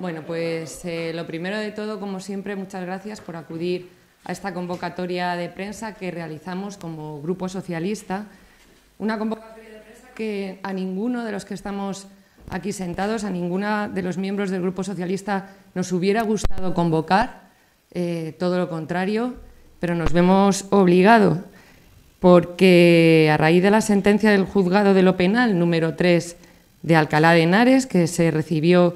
Bueno, pues eh, lo primero de todo, como siempre, muchas gracias por acudir a esta convocatoria de prensa que realizamos como Grupo Socialista. Una convocatoria de prensa que a ninguno de los que estamos aquí sentados, a ninguna de los miembros del Grupo Socialista nos hubiera gustado convocar, eh, todo lo contrario, pero nos vemos obligados porque a raíz de la sentencia del juzgado de lo penal número 3 de Alcalá de Henares, que se recibió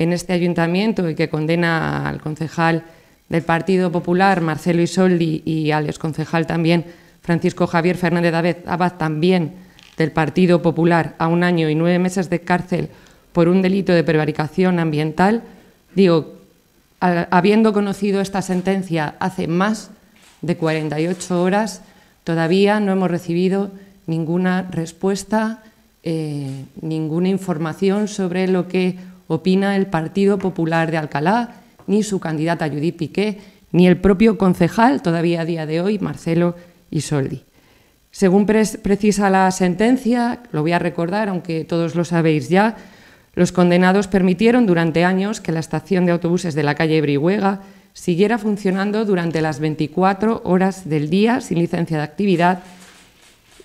en este ayuntamiento y que condena al concejal del Partido Popular, Marcelo Isoldi, y al exconcejal también, Francisco Javier Fernández Abad, también del Partido Popular, a un año y nueve meses de cárcel por un delito de prevaricación ambiental, digo, habiendo conocido esta sentencia hace más de 48 horas, todavía no hemos recibido ninguna respuesta, eh, ninguna información sobre lo que opina el Partido Popular de Alcalá, ni su candidata Judith Piqué, ni el propio concejal, todavía a día de hoy, Marcelo Isoldi. Según precisa la sentencia, lo voy a recordar, aunque todos lo sabéis ya, los condenados permitieron durante años que la estación de autobuses de la calle Brihuega siguiera funcionando durante las 24 horas del día sin licencia de actividad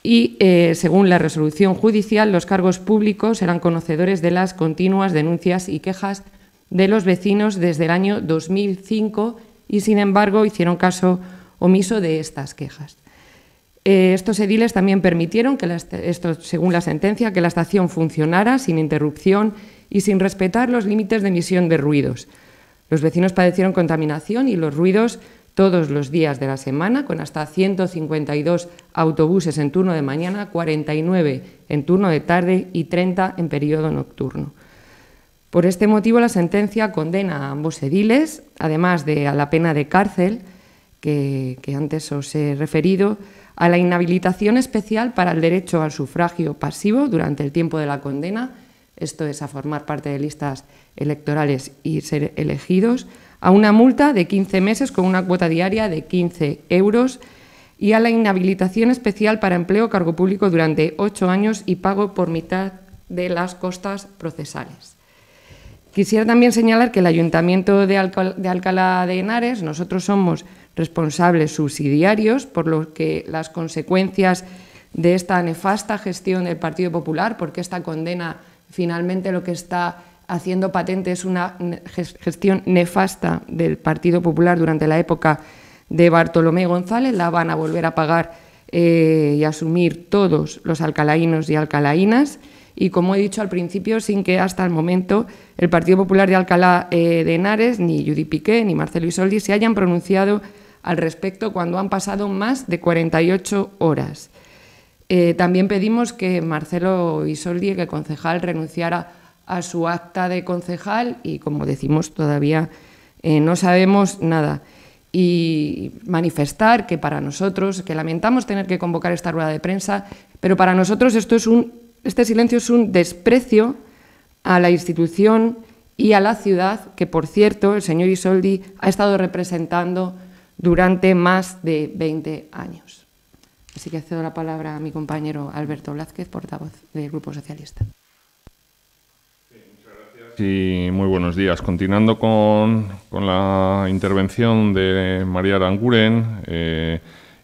y, eh, según la resolución judicial, los cargos públicos eran conocedores de las continuas denuncias y quejas de los vecinos desde el año 2005 y, sin embargo, hicieron caso omiso de estas quejas. Eh, estos ediles también permitieron, que según la sentencia, que la estación funcionara sin interrupción y sin respetar los límites de emisión de ruidos. Los vecinos padecieron contaminación y los ruidos todos los días de la semana, con hasta 152 autobuses en turno de mañana, 49 en turno de tarde y 30 en periodo nocturno. Por este motivo, la sentencia condena a ambos ediles, además de a la pena de cárcel, que, que antes os he referido, a la inhabilitación especial para el derecho al sufragio pasivo durante el tiempo de la condena, esto es a formar parte de listas electorales y ser elegidos, a una multa de 15 meses con una cuota diaria de 15 euros y a la inhabilitación especial para empleo cargo público durante ocho años y pago por mitad de las costas procesales. Quisiera también señalar que el Ayuntamiento de, Alcalá de Henares, nosotros somos responsables subsidiarios, por lo que las consecuencias de esta nefasta gestión del Partido Popular, porque esta condena finalmente lo que está haciendo patentes una gestión nefasta del Partido Popular durante la época de Bartolomé González, la van a volver a pagar eh, y asumir todos los alcalainos y alcalainas. Y como he dicho al principio, sin que hasta el momento el Partido Popular de Alcalá eh, de Henares, ni Judy Piqué, ni Marcelo Isoldi se hayan pronunciado al respecto cuando han pasado más de 48 horas. Eh, también pedimos que Marcelo Isoldi, que concejal, renunciara a su acta de concejal y, como decimos, todavía eh, no sabemos nada. Y manifestar que para nosotros, que lamentamos tener que convocar esta rueda de prensa, pero para nosotros esto es un, este silencio es un desprecio a la institución y a la ciudad, que por cierto el señor Isoldi ha estado representando durante más de 20 años. Así que cedo la palabra a mi compañero Alberto Blázquez, portavoz del Grupo Socialista y muy buenos días. Continuando con, la intervención de María Aranguren, eh,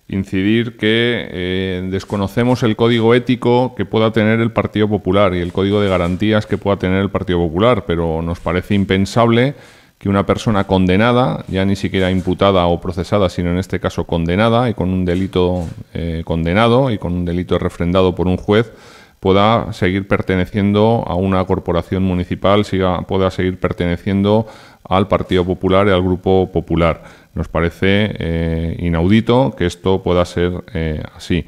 incidir que eh, desconocemos el código ético que pueda tener el Partido Popular y el código de garantías que pueda tener el Partido Popular, pero nos parece impensable que una persona condenada, ya ni siquiera imputada o procesada, sino en este caso condenada y con un delito eh, condenado y con un delito refrendado por un juez, pueda seguir perteneciendo a una corporación municipal, pueda seguir perteneciendo al Partido Popular y al Grupo Popular. Nos parece eh, inaudito que esto pueda ser eh, así.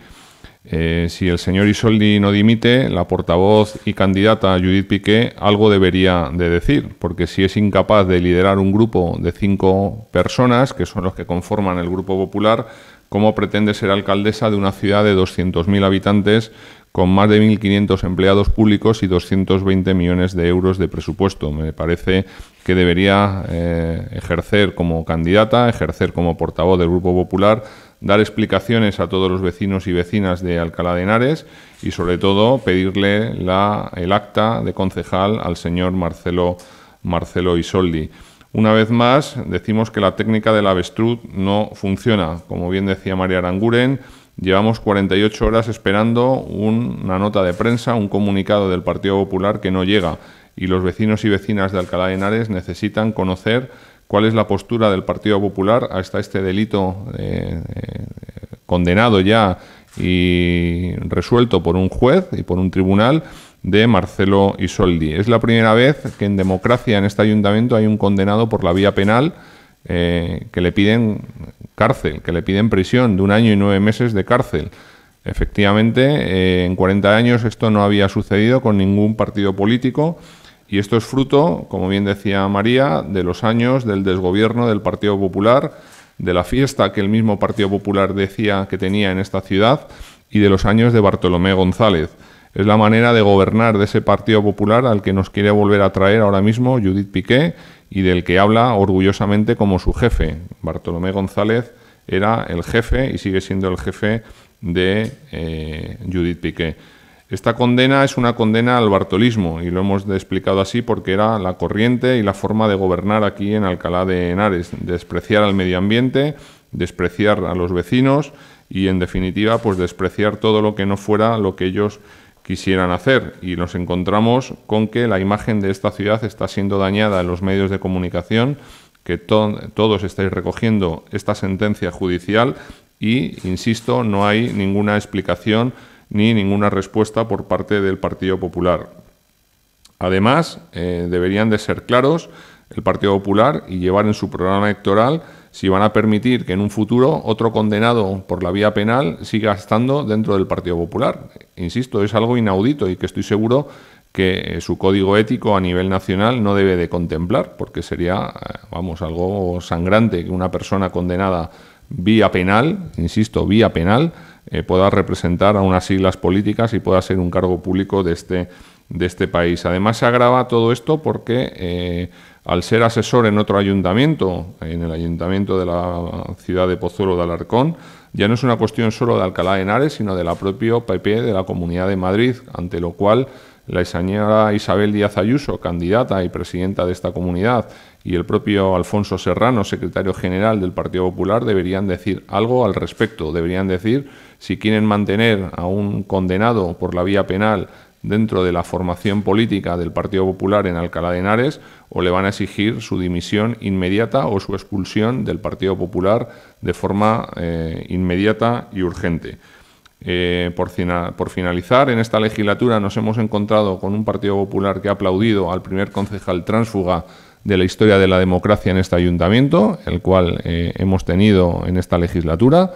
Eh, si el señor Isoldi no dimite, la portavoz y candidata Judith Piqué algo debería de decir, porque si es incapaz de liderar un grupo de cinco personas, que son los que conforman el Grupo Popular, ¿cómo pretende ser alcaldesa de una ciudad de 200.000 habitantes con más de 1.500 empleados públicos y 220 millones de euros de presupuesto. Me parece que debería eh, ejercer como candidata, ejercer como portavoz del Grupo Popular, dar explicaciones a todos los vecinos y vecinas de Alcalá de Henares y, sobre todo, pedirle el acta de concejal al señor Marcelo, Marcelo Isoldi. Una vez más, decimos que la técnica del avestruz no funciona. Como bien decía María Aranguren, Llevamos 48 horas esperando una nota de prensa, un comunicado del Partido Popular que no llega y los vecinos y vecinas de Alcalá de Henares necesitan conocer cuál es la postura del Partido Popular hasta este delito eh, eh, condenado ya y resuelto por un juez y por un tribunal de Marcelo Isoldi. Es la primera vez que en democracia en este ayuntamiento hay un condenado por la vía penal eh, que le piden cárcel, que le piden prisión de un año y nueve meses de cárcel. Efectivamente, eh, en 40 años esto no había sucedido con ningún partido político y esto es fruto, como bien decía María, de los años del desgobierno del Partido Popular, de la fiesta que el mismo Partido Popular decía que tenía en esta ciudad y de los años de Bartolomé González. Es la manera de gobernar de ese Partido Popular al que nos quiere volver a traer ahora mismo Judith Piqué y del que habla orgullosamente como su jefe. Bartolomé González era el jefe y sigue siendo el jefe de eh, Judith Piqué. Esta condena es una condena al bartolismo y lo hemos explicado así porque era la corriente y la forma de gobernar aquí en Alcalá de Henares, despreciar al medio ambiente, despreciar a los vecinos y en definitiva pues despreciar todo lo que no fuera lo que ellos quisieran hacer y nos encontramos con que la imagen de esta ciudad está siendo dañada en los medios de comunicación, que todos estáis recogiendo esta sentencia judicial y, insisto, no hay ninguna explicación ni ninguna respuesta por parte del Partido Popular. Además, eh, deberían de ser claros el Partido Popular y llevar en su programa electoral si van a permitir que en un futuro otro condenado por la vía penal siga estando dentro del Partido Popular. Insisto, es algo inaudito y que estoy seguro que eh, su código ético a nivel nacional no debe de contemplar, porque sería, eh, vamos, algo sangrante que una persona condenada vía penal, insisto, vía penal, eh, pueda representar a unas siglas políticas y pueda ser un cargo público de este, de este país. Además, se agrava todo esto porque al ser asesor en otro ayuntamiento, en el ayuntamiento de la ciudad de Pozuelo de Alarcón, ya no es una cuestión solo de Alcalá de Henares, sino de la propia PP de la Comunidad de Madrid, ante lo cual la señora Isabel Díaz Ayuso, candidata y presidenta de esta comunidad, y el propio Alfonso Serrano, secretario general del Partido Popular, deberían decir algo al respecto. Deberían decir si quieren mantener a un condenado por la vía penal dentro de la formación política del Partido Popular en Alcalá de Henares o le van a exigir su dimisión inmediata o su expulsión del Partido Popular de forma eh, inmediata y urgente. Eh, por, finalizar, en esta legislatura nos hemos encontrado con un Partido Popular que ha aplaudido al primer concejal tránsfuga de la historia de la democracia en este ayuntamiento, el cual eh, hemos tenido en esta legislatura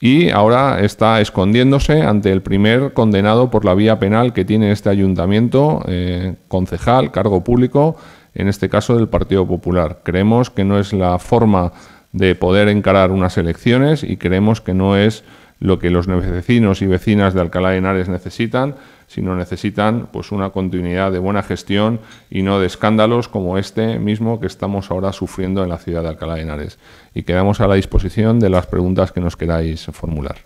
y ahora está escondiéndose ante el primer condenado por la vía penal que tiene este ayuntamiento, eh, concejal, cargo público, en este caso del Partido Popular. Creemos que no es la forma de poder encarar unas elecciones y creemos que no es lo que los vecinos y vecinas de Alcalá de Henares necesitan sino necesitan pues una continuidad de buena gestión y no de escándalos como este mismo que estamos ahora sufriendo en la ciudad de Alcalá de Henares. Y quedamos a la disposición de las preguntas que nos queráis formular.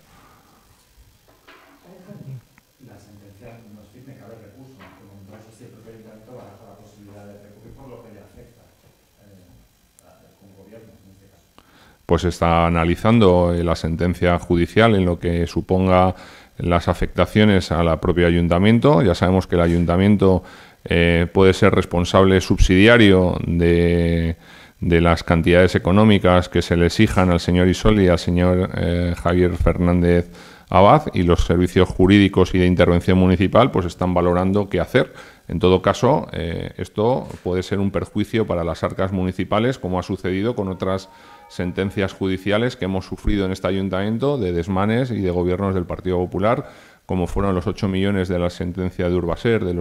pues está analizando eh, la sentencia judicial en lo que suponga las afectaciones a la propio ayuntamiento. Ya sabemos que el ayuntamiento eh, puede ser responsable subsidiario de, las cantidades económicas que se le exijan al señor Isoli y al señor eh, Javier Fernández Abad y los servicios jurídicos y de intervención municipal pues están valorando qué hacer. En todo caso, eh, esto puede ser un perjuicio para las arcas municipales, como ha sucedido con otras sentencias judiciales que hemos sufrido en este ayuntamiento de desmanes y de gobiernos del Partido Popular, como fueron los 8 millones de la sentencia de Urbaser, de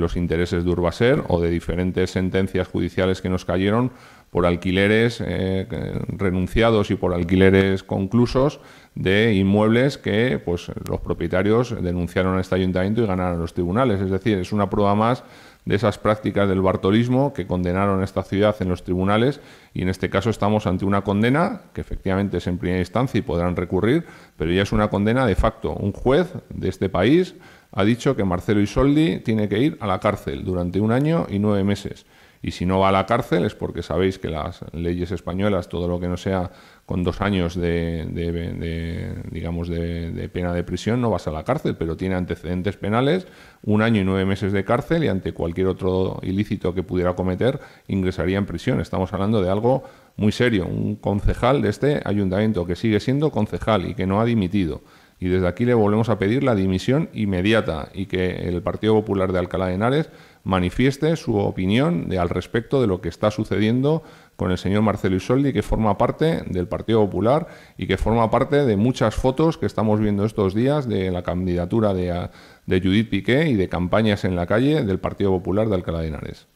los, intereses de Urbaser o de diferentes sentencias judiciales que nos cayeron por alquileres eh, renunciados y por alquileres conclusos de inmuebles que pues, los propietarios denunciaron a este ayuntamiento y ganaron los tribunales. Es decir, es una prueba más de esas prácticas del bartolismo que condenaron a esta ciudad en los tribunales y en este caso estamos ante una condena que efectivamente es en primera instancia y podrán recurrir, pero ya es una condena de facto. Un juez de este país ha dicho que Marcelo Isoldi tiene que ir a la cárcel durante un año y nueve meses y si no va a la cárcel es porque sabéis que las leyes españolas, todo lo que no sea con dos años de, digamos pena de prisión, no vas a la cárcel, pero tiene antecedentes penales, un año y nueve meses de cárcel y ante cualquier otro ilícito que pudiera cometer ingresaría en prisión. Estamos hablando de algo muy serio, un concejal de este ayuntamiento que sigue siendo concejal y que no ha dimitido. Y desde aquí le volvemos a pedir la dimisión inmediata y que el Partido Popular de Alcalá de Henares manifieste su opinión al respecto de lo que está sucediendo con el señor Marcelo Isoldi, que forma parte del Partido Popular y que forma parte de muchas fotos que estamos viendo estos días de la candidatura de, de Judith Piqué y de campañas en la calle del Partido Popular de Alcalá de Henares.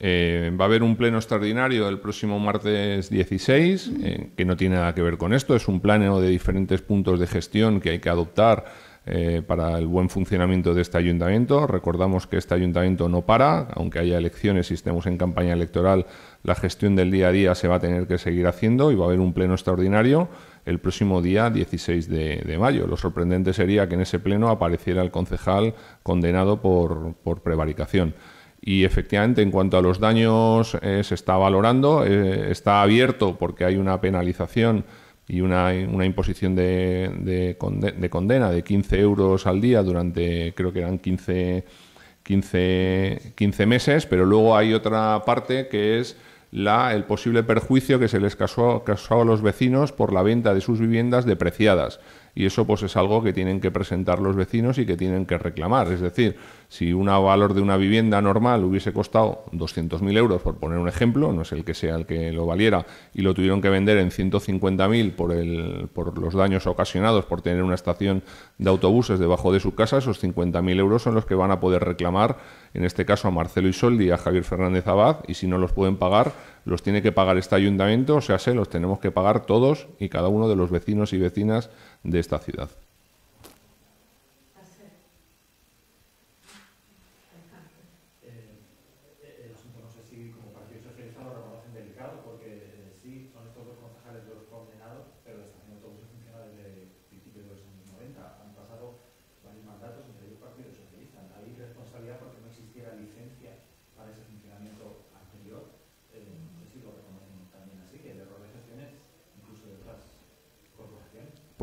Eh, va a haber un pleno extraordinario el próximo martes 16, eh, que no tiene nada que ver con esto, es un pleno de diferentes puntos de gestión que hay que adoptar eh, para el buen funcionamiento de este ayuntamiento. Recordamos que este ayuntamiento no para, aunque haya elecciones y estemos en campaña electoral, la gestión del día a día se va a tener que seguir haciendo y va a haber un pleno extraordinario el próximo día 16 de, mayo. Lo sorprendente sería que en ese pleno apareciera el concejal condenado por prevaricación y efectivamente en cuanto a los daños eh, se está valorando, eh, está abierto porque hay una penalización y una, imposición de, de, condena de 15 euros al día durante, creo que eran 15, 15, 15 meses, pero luego hay otra parte que es la, el posible perjuicio que se les causó, causó, a los vecinos por la venta de sus viviendas depreciadas. Y eso pues es algo que tienen que presentar los vecinos y que tienen que reclamar. Es decir, si un valor de una vivienda normal hubiese costado 200.000 euros, por poner un ejemplo, no es el que sea el que lo valiera, y lo tuvieron que vender en 150.000 por, por los daños ocasionados por tener una estación de autobuses debajo de su casa, esos 50.000 euros son los que van a poder reclamar, en este caso a Marcelo Isoldi y a Javier Fernández Abad, y si no los pueden pagar, los tiene que pagar este ayuntamiento, o sea, se los tenemos que pagar todos y cada uno de los vecinos y vecinas de esta ciudad.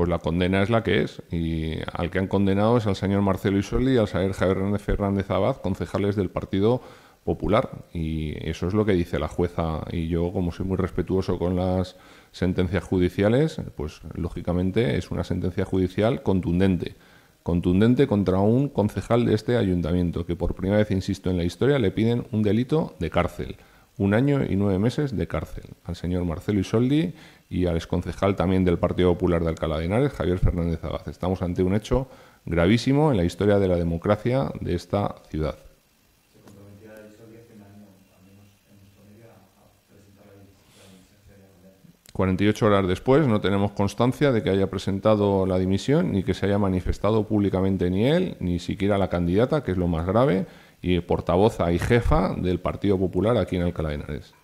pues la condena es la que es. Y al que han condenado es al señor Marcelo Isoli y al señor Javier Fernández Abad, concejales del Partido Popular. Y eso es lo que dice la jueza. Y yo, como soy muy respetuoso con las sentencias judiciales, pues lógicamente es una sentencia judicial contundente. Contundente contra un concejal de este ayuntamiento, que por primera vez, insisto, en la historia le piden un delito de cárcel un año y nueve meses de cárcel al señor Marcelo Isoldi y al exconcejal también del Partido Popular de Alcalá de Henares, Javier Fernández Abad. Estamos ante un hecho gravísimo en la historia de la democracia de esta ciudad. Cuarenta y ocho horas después no tenemos constancia de que haya presentado la dimisión ni que se haya manifestado públicamente ni él, ni siquiera la candidata, que es lo más grave, y portavoz y jefa del Partido Popular aquí en Alcalá de Henares.